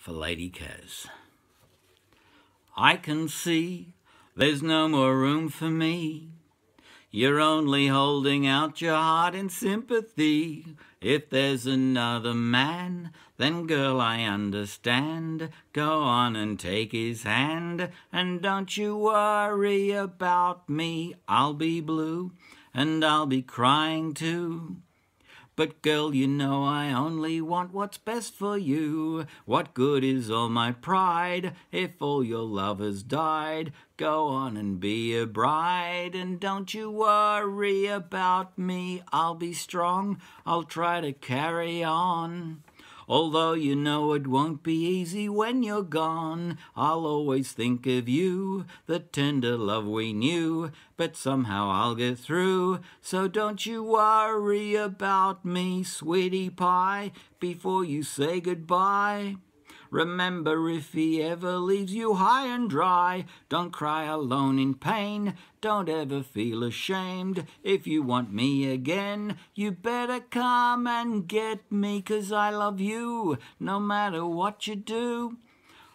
for Lady Kez. I can see there's no more room for me. You're only holding out your heart in sympathy. If there's another man, then girl, I understand. Go on and take his hand, and don't you worry about me. I'll be blue, and I'll be crying too. But girl, you know I only want what's best for you. What good is all my pride if all your lovers died? Go on and be a bride, and don't you worry about me. I'll be strong, I'll try to carry on. Although you know it won't be easy when you're gone, I'll always think of you, the tender love we knew, but somehow I'll get through. So don't you worry about me, sweetie pie, before you say goodbye. Remember, if he ever leaves you high and dry, don't cry alone in pain. Don't ever feel ashamed. If you want me again, you better come and get me, cause I love you, no matter what you do.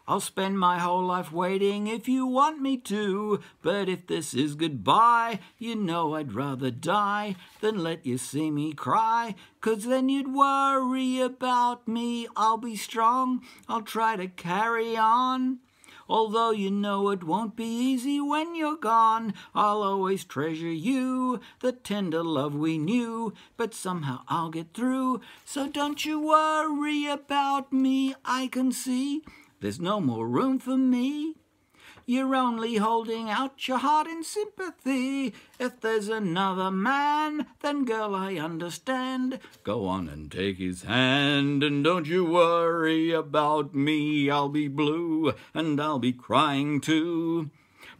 I'll spend my whole life waiting if you want me to. But if this is goodbye, you know I'd rather die than let you see me cry. Cause then you'd worry about me. I'll be strong, I'll try to carry on. Although you know it won't be easy when you're gone, I'll always treasure you, the tender love we knew, but somehow I'll get through. So don't you worry about me, I can see there's no more room for me. You're only holding out your heart in sympathy. If there's another man, then girl, I understand. Go on and take his hand, and don't you worry about me. I'll be blue, and I'll be crying too.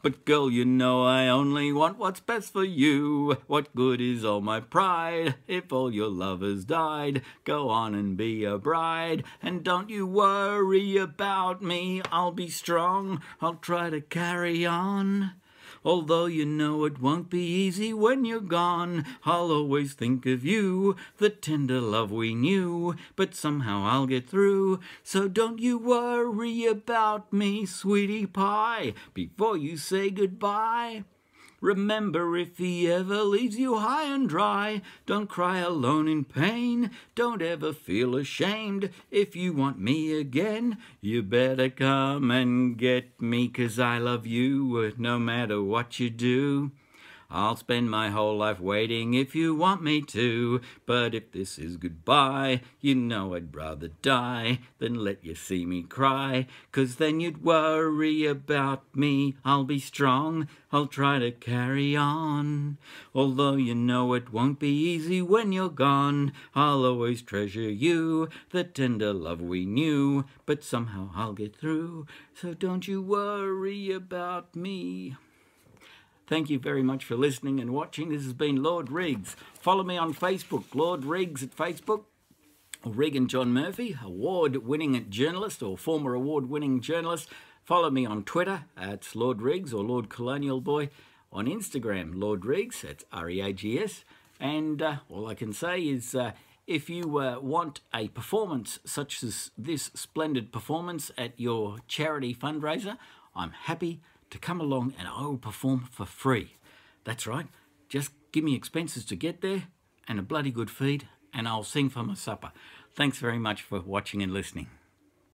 But girl, you know I only want what's best for you. What good is all my pride if all your lovers died? Go on and be a bride, and don't you worry about me. I'll be strong, I'll try to carry on although you know it won't be easy when you're gone. I'll always think of you, the tender love we knew, but somehow I'll get through. So don't you worry about me, sweetie pie, before you say goodbye. Remember, if he ever leaves you high and dry, don't cry alone in pain. Don't ever feel ashamed. If you want me again, you better come and get me, 'cause I love you no matter what you do. I'll spend my whole life waiting if you want me to. But if this is goodbye, you know I'd rather die than let you see me cry. Cause then you'd worry about me. I'll be strong, I'll try to carry on. Although you know it won't be easy when you're gone, I'll always treasure you, the tender love we knew. But somehow I'll get through, so don't you worry about me. Thank you very much for listening and watching. This has been Lord Riggs. Follow me on Facebook, Lord Riggs at Facebook. Regan John Murphy, award-winning journalist or former award-winning journalist. Follow me on Twitter, it's Lord Riggs or Lord Colonial Boy. On Instagram, Lord Riggs, that's R-E-A-G-S. And uh, all I can say is uh, if you uh, want a performance such as this splendid performance at your charity fundraiser, I'm happy to come along and I will perform for free. That's right, just give me expenses to get there and a bloody good feed and I'll sing for my supper. Thanks very much for watching and listening.